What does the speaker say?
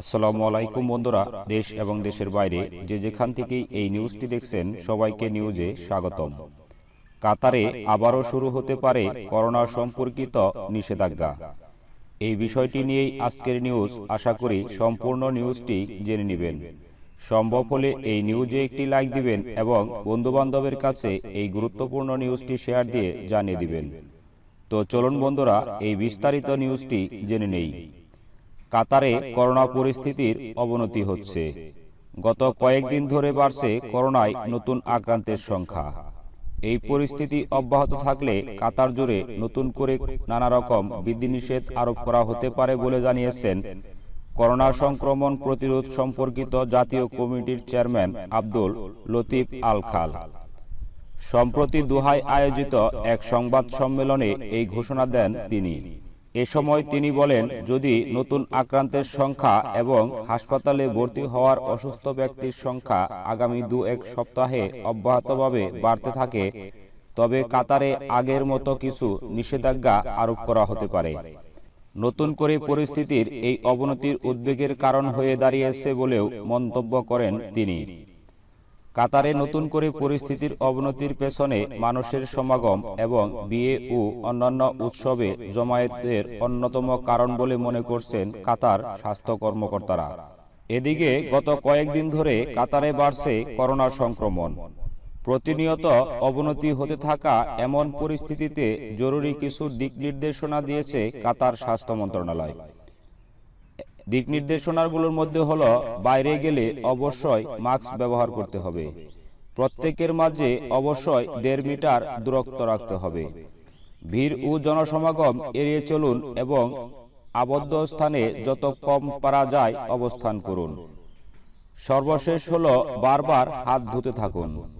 আসসালামু আলাইকুম বন্ধুরা দেশ এবং দেশের বাইরে যে যেখান থেকেই এই নিউজটি দেখছেন সবাইকে নিউজে স্বাগতম কাতারে আবারও শুরু হতে পারে করোনা সম্পর্কিত নিষেধাজ্ঞা এই বিষয়টি নিয়েই আজকের নিউজ আশা করি সম্পূর্ণ নিউজটি জেনে নেবেন সম্ভব হলে এই নিউজে একটি লাইক দিবেন এবং বন্ধুবান্ধবের কাছে এই গুরুত্বপূর্ণ নিউজটি শেয়ার দিয়ে জানিয়ে দিবেন তো চলুন বন্ধুরা এই বিস্তারিত নিউজটি জেনে নেই কাতারে করোনা পরিস্থিতির অবনতি হচ্ছে গত কয়েকদিন ধরে বাড়ছে করোনায় নতুন আক্রান্তের সংখ্যা এই পরিস্থিতি অব্যাহত থাকলে কাতার জুড়ে নতুন করে নানা রকম বিধিনিষেধ আরোপ করা হতে পারে বলে জানিয়েছেন করোনা সংক্রমণ প্রতিরোধ সম্পর্কিত জাতীয় কমিটির চেয়ারম্যান আব্দুল লতিফ আল খাল সম্প্রতি দুহায় আয়োজিত এক সংবাদ সম্মেলনে এই ঘোষণা দেন তিনি এ সময় তিনি বলেন যদি নতুন আক্রান্তের সংখ্যা এবং হাসপাতালে ভর্তি হওয়ার অসুস্থ ব্যক্তির সংখ্যা আগামী দু এক সপ্তাহে অব্যাহতভাবে বাড়তে থাকে তবে কাতারে আগের মতো কিছু নিষেধাজ্ঞা আরোপ করা হতে পারে নতুন করে পরিস্থিতির এই অবনতির উদ্বেগের কারণ হয়ে দাঁড়িয়েছে বলেও মন্তব্য করেন তিনি কাতারে নতুন করে পরিস্থিতির অবনতির পেছনে মানুষের সমাগম এবং বিয়ে ও অন্যান্য উৎসবে জমায়েতের অন্যতম কারণ বলে মনে করছেন কাতার স্বাস্থ্য কর্মকর্তারা এদিকে গত কয়েকদিন ধরে কাতারে বাড়ছে করোনা সংক্রমণ প্রতিনিয়ত অবনতি হতে থাকা এমন পরিস্থিতিতে জরুরি কিছু দিক নির্দেশনা দিয়েছে কাতার স্বাস্থ্য মন্ত্রণালয় দিক নির্দেশনাগুলোর মধ্যে হলো বাইরে গেলে অবশ্যই মাস্ক ব্যবহার করতে হবে প্রত্যেকের মাঝে অবশ্যই দেড় মিটার দূরত্ব রাখতে হবে ভিড় ও জনসমাগম এড়িয়ে চলুন এবং আবদ্ধ স্থানে যত কম পারা যায় অবস্থান করুন সর্বশেষ হলো বারবার হাত ধুতে থাকুন